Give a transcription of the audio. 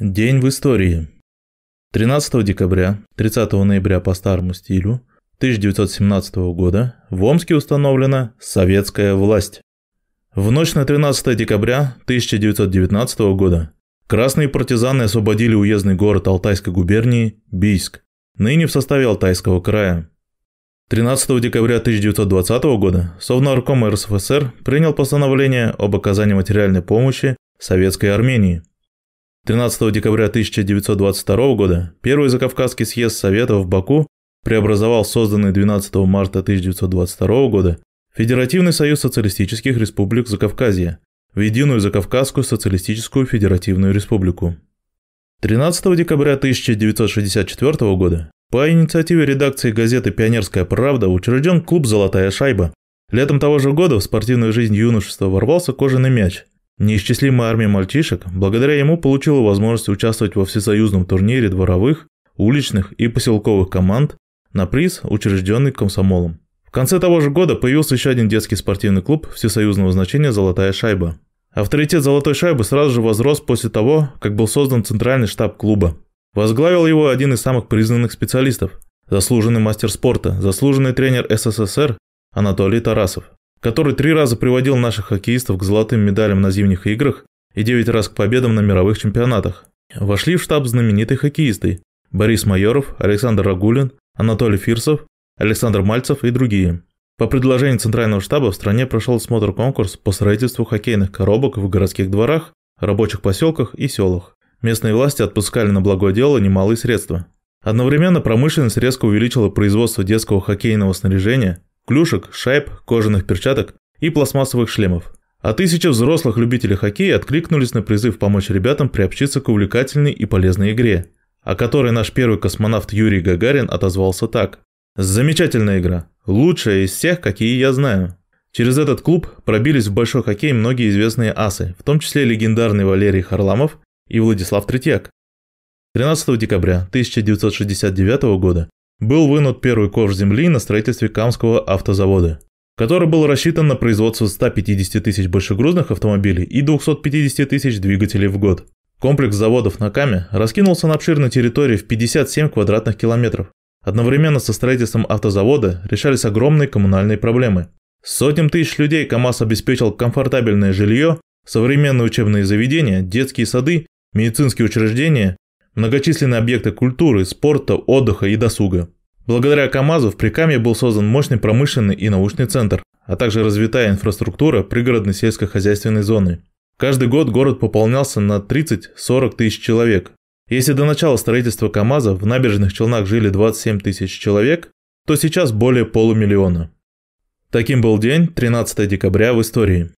День в истории. 13 декабря, 30 ноября по старому стилю 1917 года в Омске установлена советская власть. В ночь на 13 декабря 1919 года красные партизаны освободили уездный город Алтайской губернии Бийск, ныне в составе Алтайского края. 13 декабря 1920 года Совнарком РСФСР принял постановление об оказании материальной помощи Советской Армении – 13 декабря 1922 года Первый Закавказский съезд Совета в Баку преобразовал созданный 12 марта 1922 года Федеративный союз социалистических республик Закавказья в единую Закавказскую социалистическую федеративную республику. 13 декабря 1964 года по инициативе редакции газеты «Пионерская правда» учрежден клуб «Золотая шайба». Летом того же года в спортивную жизнь юношества ворвался кожаный мяч – Неисчислимая армия мальчишек благодаря ему получила возможность участвовать во всесоюзном турнире дворовых, уличных и поселковых команд на приз, учрежденный комсомолом. В конце того же года появился еще один детский спортивный клуб всесоюзного значения «Золотая шайба». Авторитет «Золотой шайбы» сразу же возрос после того, как был создан центральный штаб клуба. Возглавил его один из самых признанных специалистов – заслуженный мастер спорта, заслуженный тренер СССР Анатолий Тарасов который три раза приводил наших хоккеистов к золотым медалям на зимних играх и девять раз к победам на мировых чемпионатах. Вошли в штаб знаменитые хоккеисты Борис Майоров, Александр Рагулин, Анатолий Фирсов, Александр Мальцев и другие. По предложению Центрального штаба в стране прошел смотр-конкурс по строительству хоккейных коробок в городских дворах, рабочих поселках и селах. Местные власти отпускали на благое дело немалые средства. Одновременно промышленность резко увеличила производство детского хоккейного снаряжения, клюшек, шайб, кожаных перчаток и пластмассовых шлемов. А тысячи взрослых любителей хоккея откликнулись на призыв помочь ребятам приобщиться к увлекательной и полезной игре, о которой наш первый космонавт Юрий Гагарин отозвался так. «Замечательная игра. Лучшая из всех, какие я знаю». Через этот клуб пробились в большой хоккей многие известные асы, в том числе легендарный Валерий Харламов и Владислав Третьяк. 13 декабря 1969 года был вынут первый ковш земли на строительстве Камского автозавода, который был рассчитан на производство 150 тысяч большегрузных автомобилей и 250 тысяч двигателей в год. Комплекс заводов на Каме раскинулся на обширной территории в 57 квадратных километров. Одновременно со строительством автозавода решались огромные коммунальные проблемы. Сотням тысяч людей КАМАЗ обеспечил комфортабельное жилье, современные учебные заведения, детские сады, медицинские учреждения, многочисленные объекты культуры, спорта, отдыха и досуга. Благодаря КАМАЗу в Прикамье был создан мощный промышленный и научный центр, а также развитая инфраструктура пригородной сельскохозяйственной зоны. Каждый год город пополнялся на 30-40 тысяч человек. Если до начала строительства КАМАЗа в набережных Челнах жили 27 тысяч человек, то сейчас более полумиллиона. Таким был день 13 декабря в истории.